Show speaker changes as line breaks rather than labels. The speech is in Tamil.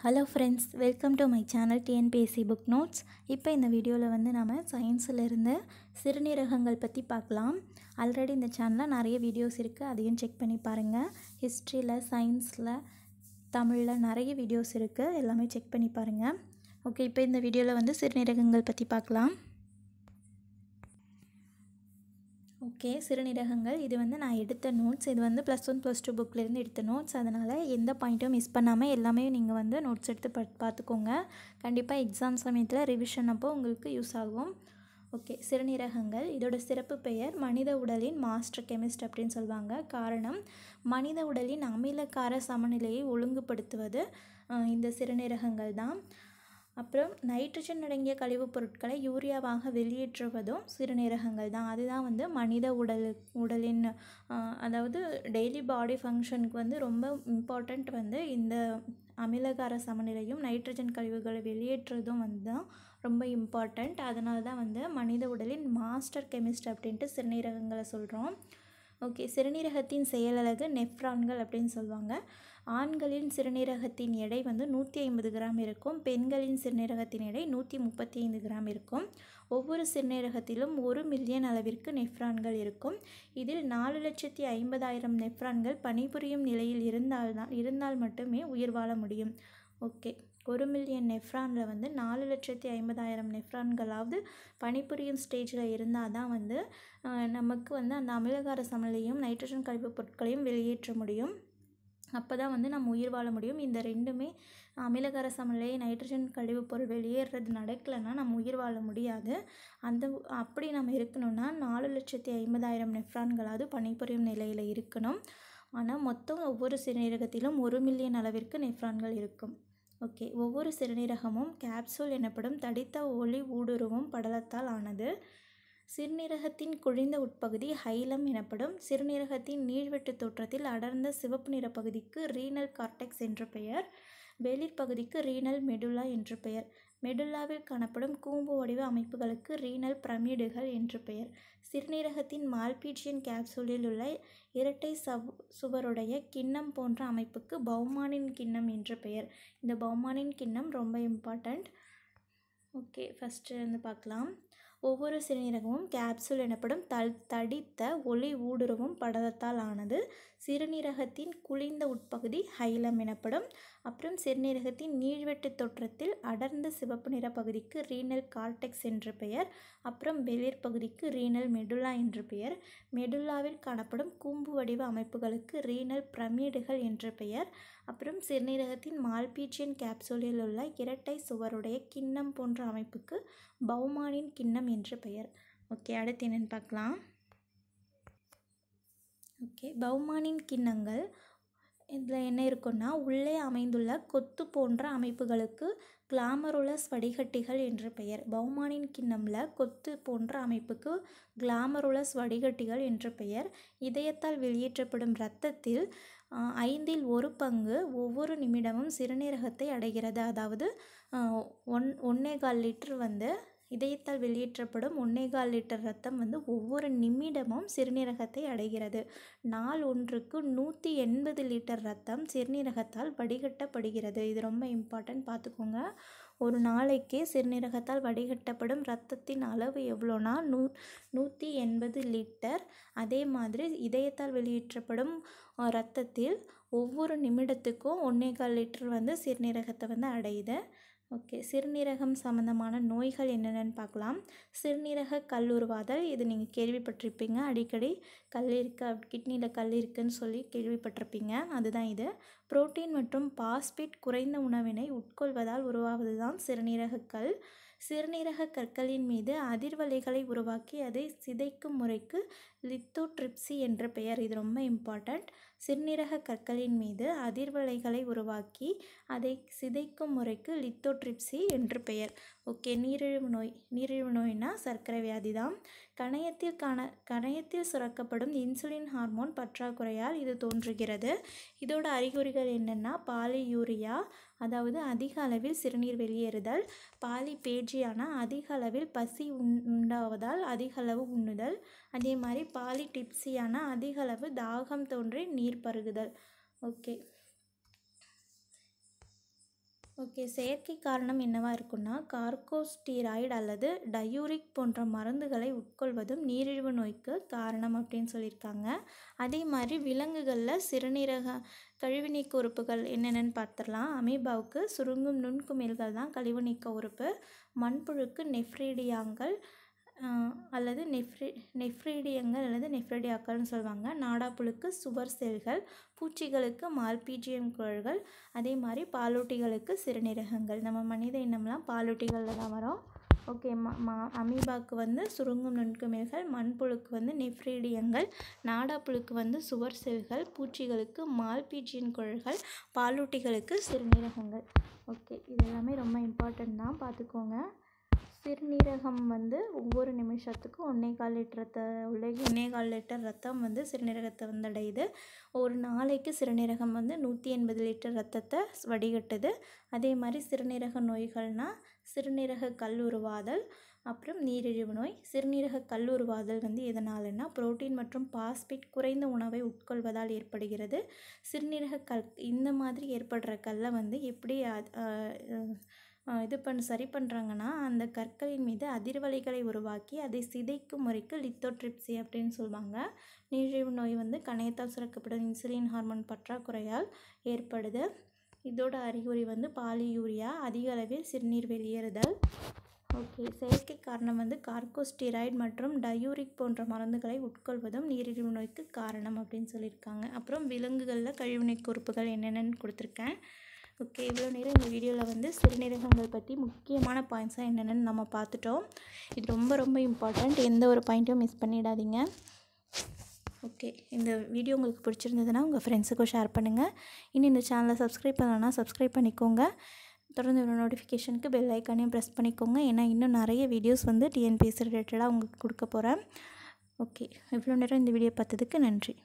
hello friends welcome to my channel TNPSC book notes இப்போ இந்த வீடியோவில் வந்து நம்ம சயின்ஸில் இருந்து சிறுநீரகங்கள் பற்றி பார்க்கலாம் ஆல்ரெடி இந்த சேனலில் நிறைய வீடியோஸ் இருக்குது அதையும் செக் பண்ணி பாருங்கள் ஹிஸ்ட்ரியில் சயின்ஸில் தமிழில் நிறைய வீடியோஸ் இருக்குது எல்லாமே செக் பண்ணி பாருங்கள் ஓகே இப்போ இந்த வீடியோவில் வந்து சிறுநீரகங்கள் பற்றி பார்க்கலாம் ஓகே சிறுநீரகங்கள் இது வந்து நான் எடுத்த நோட்ஸ் இது வந்து ப்ளஸ் ஒன் ப்ளஸ் டூ புக்லேருந்து எடுத்த நோட்ஸ் அதனால் எந்த பாயிண்ட்டும் மிஸ் பண்ணாமல் எல்லாமே நீங்கள் வந்து நோட்ஸ் எடுத்து ப பார்த்துக்கோங்க கண்டிப்பாக எக்ஸாம் சமயத்தில் ரிவிஷன் அப்போ உங்களுக்கு யூஸ் ஆகும் ஓகே சிறுநீரகங்கள் இதோட சிறப்பு பெயர் மனித உடலின் மாஸ்டர் கெமிஸ்ட் அப்படின்னு சொல்லுவாங்க காரணம் மனித உடலின் அமிலக்கார சமநிலையை ஒழுங்குபடுத்துவது இந்த சிறுநீரகங்கள் தான் அப்புறம் நைட்ரஜன் அடங்கிய கழிவுப் பொருட்களை யூரியாவாக வெளியேற்றுவதும் சிறுநீரகங்கள் தான் அதுதான் வந்து மனித உடல் உடலின் அதாவது டெய்லி பாடி ஃபங்க்ஷனுக்கு வந்து ரொம்ப இம்பார்ட்டண்ட் வந்து இந்த அமிலகார சமநிலையும் நைட்ரஜன் கழிவுகளை வெளியேற்றுவதும் வந்து தான் ரொம்ப இம்பார்ட்டண்ட் அதனால தான் வந்து மனித உடலின் மாஸ்டர் கெமிஸ்ட் அப்படின்ட்டு சிறுநீரகங்களை சொல்கிறோம் ஓகே சிறுநீரகத்தின் செயலழகு நெஃப்ரான்கள் அப்படின்னு சொல்லுவாங்க ஆண்களின் சிறுநீரகத்தின் எடை வந்து நூற்றி ஐம்பது கிராம் இருக்கும் பெண்களின் சிறுநீரகத்தின் எடை நூற்றி முப்பத்தி ஐந்து கிராம் இருக்கும் ஒவ்வொரு சிறுநீரகத்திலும் ஒரு மில்லியன் அளவிற்கு நெஃப்ரான்கள் இருக்கும் இதில் நாலு லட்சத்தி ஐம்பதாயிரம் நெஃப்ரான்கள் பணிபுரியும் நிலையில் இருந்தால்தான் இருந்தால் மட்டுமே உயிர் வாழ முடியும் ஓகே ஒரு மில்லியன் நெஃப்ரானில் வந்து நாலு லட்சத்தி ஐம்பதாயிரம் நெஃப்ரான்களாவது பணிபுரியும் ஸ்டேஜில் இருந்தால் தான் வந்து நமக்கு வந்து அந்த அமிலகார சமநிலையும் நைட்ரஜன் கழிவு பொருட்களையும் வெளியேற்ற முடியும் அப்போ தான் வந்து நம்ம உயிர் வாழ முடியும் இந்த ரெண்டுமே அமிலகார சமநிலை நைட்ரஜன் கழிவுப் பொருள் வெளியேறது நடக்கலைன்னா நம்ம உயிர் வாழ முடியாது அந்த அப்படி நம்ம இருக்கணும்னா நாலு லட்சத்தி ஐம்பதாயிரம் நெஃப்ரான்களாவது பணிபுரியும் நிலையில் இருக்கணும் ஆனால் மொத்தம் ஒவ்வொரு சிறுநீரகத்திலும் ஒரு மில்லியன் அளவிற்கு நெஃப்ரான்கள் இருக்கும் ஓகே ஒவ்வொரு சிறுநீரகமும் கேப்சூல் எனப்படும் தடித்த ஒளி ஊடுருவும் படலத்தால் ஆனது சிறுநீரகத்தின் குழிந்த உட்பகுதி ஹைலம் எனப்படும் சிறுநீரகத்தின் நீழ்வெட்டு தோற்றத்தில் அடர்ந்த சிவப்பு நிற பகுதிக்கு ரீனல் கார்டெக்ஸ் என்ற பெயர் வெளிர் பகுதிக்கு ரீனல் மெடுலா என்று பெயர் மெடுல்லாவில் காணப்படும் கூம்பு வடிவ அமைப்புகளுக்கு ரீனல் பிரமிடுகள் என்று பெயர் சிறுநீரகத்தின் மால்பீட்சியன் கேப்சூலில் உள்ள இரட்டை சவ் சுவருடைய கிண்ணம் போன்ற அமைப்புக்கு பௌமானின் கிண்ணம் என்று பெயர் இந்த பௌமானின் கிண்ணம் ரொம்ப இம்பார்ட்டண்ட் ஓகே ஃபஸ்ட்டு வந்து பார்க்கலாம் ஒவ்வொரு சிறுநீரகமும் கேப்சூல் எனப்படும் தல் தடித்த ஒளி ஊடுருவும் படலத்தால் ஆனது சிறுநீரகத்தின் குளிர்ந்த உட்பகுதி ஹைலம் எனப்படும் அப்புறம் சிறுநீரகத்தின் நீழ்வெட்டு தோற்றத்தில் அடர்ந்த சிவப்பு நிற பகுதிக்கு ரீனல் கார்டெக்ஸ் என்று பெயர் அப்புறம் வெளிர் பகுதிக்கு ரீனல் மெடுலா என்று பெயர் மெடுல்லாவில் காணப்படும் கூம்பு வடிவ அமைப்புகளுக்கு ரீனல் பிரமிடுகள் என்று பெயர் அப்புறம் சிறுநீரகத்தின் மால்பீச்சியன் கேப்சூலில் உள்ள இரட்டை சுவருடைய கிண்ணம் போன்ற அமைப்புக்கு பௌமானின் கிண்ணம் என்று பெயர் ஓகே அடுத்து என்னென்னு பார்க்கலாம் ஓகே பௌமானின் கிண்ணங்கள் இதில் என்ன இருக்குன்னா உள்ளே அமைந்துள்ள கொத்து போன்ற அமைப்புகளுக்கு கிளாமருள ஸ்வடிகட்டிகள் என்று பெயர் பௌமானின் கிண்ணமில் கொத்து போன்ற அமைப்புக்கு கிளாமருள ஸ்வடிகட்டிகள் என்று பெயர் இதயத்தால் வெளியேற்றப்படும் இரத்தத்தில் ஐந்தில் ஒரு பங்கு ஒவ்வொரு நிமிடமும் சிறுநீரகத்தை அடைகிறது அதாவது ஒன் ஒன்னேகால் லிட்டர் வந்து இதயத்தால் வெளியேற்றப்படும் ஒன்னேகால் லிட்டர் ரத்தம் வந்து ஒவ்வொரு நிமிடமும் சிறுநீரகத்தை அடைகிறது நாள் ஒன்றுக்கு நூற்றி எண்பது லிட்டர் ரத்தம் சிறுநீரகத்தால் வடிகட்டப்படுகிறது இது ரொம்ப இம்பார்ட்டன்ட் பார்த்துக்கோங்க ஒரு நாளைக்கு சிறுநீரகத்தால் வடிகட்டப்படும் இரத்தத்தின் அளவு எவ்வளோன்னா நூ நூற்றி எண்பது லிட்டர் அதே மாதிரி இதயத்தால் வெளியேற்றப்படும் இரத்தத்தில் ஒவ்வொரு நிமிடத்துக்கும் ஒன்றேகால் லிட்டர் வந்து சிறுநீரகத்தை வந்து அடையுது ஓகே சிறுநீரகம் சம்மந்தமான நோய்கள் என்னென்னு பார்க்கலாம் சிறுநீரக கல்லுருவாதல் இது நீங்கள் கேள்விப்பட்டிருப்பீங்க அடிக்கடி கல் இருக்குது கிட்னியில் கல் இருக்குதுன்னு சொல்லி கேள்விப்பட்டிருப்பீங்க அதுதான் இது புரோட்டீன் மற்றும் பாஸ்பிட் குறைந்த உணவினை உட்கொள்வதால் உருவாவதுதான் சிறுநீரக கல் சிறுநீரக கற்களின் மீது அதிர்வலைகளை உருவாக்கி அதை சிதைக்கும் முறைக்கு லித்தோட்ரிப்சி என்ற பெயர் இது ரொம்ப இம்பார்ட்டண்ட் சிறுநீரக கற்களின் மீது அதிர்வலைகளை உருவாக்கி அதை சிதைக்கும் முறைக்கு லித்தோட்ரிப்சி என்று பெயர் ஓகே நீரிழிவு நோய் நீரிழிவு நோய்னால் சர்க்கரை வியாதி தான் கணையத்தில் காண கணையத்தில் சுரக்கப்படும் இன்சுலின் ஹார்மோன் பற்றாக்குறையால் இது தோன்றுகிறது இதோட அறிகுறிகள் என்னென்னா பாலியூரியா அதாவது அதிக அளவில் சிறுநீர் வெளியேறுதல் பாலிபேஜியானா அதிக அளவில் பசி உண் உண்டாவதால் அதிக அளவு உண்ணுதல் அதே மாதிரி பாலிடிப்சியானா அதிக அளவு தாகம் தோன்றி நீர் பருகுதல் ஓகே ஓகே செயற்கை காரணம் என்னவாக இருக்குன்னா கார்கோஸ்டீராய்டு அல்லது டயூரிக் போன்ற மருந்துகளை உட்கொள்வதும் நீரிழிவு நோய்க்கு காரணம் அப்படின்னு சொல்லியிருக்காங்க அதே மாதிரி விலங்குகளில் சிறுநீரக கழிவுநீக்க உறுப்புகள் என்னென்னு பார்த்துடலாம் அமீபாவுக்கு சுருங்கும் நுண்குமிழ்கள் தான் கழிவுநீக்க உறுப்பு மண்புழுக்கு நெஃப்ரீடியாங்கள் அல்லது நெஃப்ரி நெஃப்ரீடியங்கள் அல்லது நெஃப்ரிடியாக்கள்னு சொல்லுவாங்க நாடாப்புழுக்கு சுவர் செல்கள் பூச்சிகளுக்கு மார்பீஜியம் குழல்கள் அதே மாதிரி பாலூட்டிகளுக்கு சிறுநீரகங்கள் நம்ம மனித இனம்லாம் பாலூட்டிகளில் தான் வரும் ஓகே மா மா அமீபாக்கு வந்து சுருங்கும் நுண்குமிழ்கள் மண்புழுக்கு வந்து நெஃப்ரீடியங்கள் நாடாப்புழுக்கு வந்து சுவர் செல்கள் பூச்சிகளுக்கு மால்பீஜியன் குழல்கள் பாலூட்டிகளுக்கு சிறுநீரகங்கள் ஓகே இது எல்லாமே ரொம்ப இம்பார்ட்டன்ட் தான் பார்த்துக்கோங்க சிறுநீரகம் வந்து ஒவ்வொரு நிமிஷத்துக்கும் ஒன்றே கால் லிட்டர் ரத்த ஒன்றே ஒன்றே கால் லிட்டர் ரத்தம் வந்து சிறுநீரகத்தை வந்தடையுது ஒரு நாளைக்கு சிறுநீரகம் வந்து நூற்றி எண்பது லிட்டர் ரத்தத்தை வடிகட்டுது அதே மாதிரி சிறுநீரக நோய்கள்னால் சிறுநீரக கல்லுருவாதல் அப்புறம் நீரிழிவு நோய் சிறுநீரக கல்லுருவாதல் வந்து எதனாலன்னா புரோட்டீன் மற்றும் பாஸ்பேட் குறைந்த உணவை உட்கொள்வதால் ஏற்படுகிறது சிறுநீரக கல் இந்த மாதிரி ஏற்படுற கல்லை வந்து எப்படி இது பண்ண சரி பண்ணுறாங்கன்னா அந்த கற்களின் மீது அதிர்வலைகளை உருவாக்கி அதை சிதைக்கும் முறைக்கு லித்தோட்ரிப்சி அப்படின்னு சொல்லுவாங்க நீரிழிவு நோய் வந்து கணையத்தால் சுரக்கப்படும் இன்சுலின் ஹார்மோன் பற்றாக்குறையால் ஏற்படுது இதோட அறிகுறி வந்து பாலியூரியா அதிக அளவில் சிறுநீர் வெளியேறுதல் ஓகே செயற்கை காரணம் வந்து கார்கோஸ்டிராய்டு மற்றும் டயூரிக் போன்ற மருந்துகளை உட்கொள்வதும் நீரிழிவு நோய்க்கு காரணம் அப்படின்னு சொல்லியிருக்காங்க அப்புறம் விலங்குகளில் கழிவுநீர் உறுப்புகள் என்னென்னு கொடுத்துருக்கேன் ஓகே இவ்வளோ நேரம் இந்த வீடியோவில் வந்து சிறுநீரகங்கள் பற்றி முக்கியமான பாயிண்ட்ஸாக என்னென்னு நம்ம பார்த்துட்டோம் இது ரொம்ப ரொம்ப இம்பார்ட்டண்ட் எந்த ஒரு பாயிண்ட்டும் மிஸ் பண்ணிடாதீங்க ஓகே இந்த வீடியோ உங்களுக்கு பிடிச்சிருந்ததுன்னா உங்கள் ஃப்ரெண்ட்ஸுக்கும் ஷேர் பண்ணுங்கள் இன்னும் இந்த சேனலை சப்ஸ்கிரைப் பண்ணலன்னா சப்ஸ்கிரைப் பண்ணிக்கோங்க தொடர்ந்து ஒரு நோட்டிஃபிகேஷனுக்கு பெல் ஐக்கானையும் ப்ரெஸ் பண்ணிக்கோங்க ஏன்னா இன்னும் நிறைய வீடியோஸ் வந்து டிஎன்பிஎஸ் ரிலேட்டடாக உங்களுக்கு கொடுக்க போகிறேன் ஓகே இவ்வளோ நேரம் இந்த வீடியோ பார்த்ததுக்கு நன்றி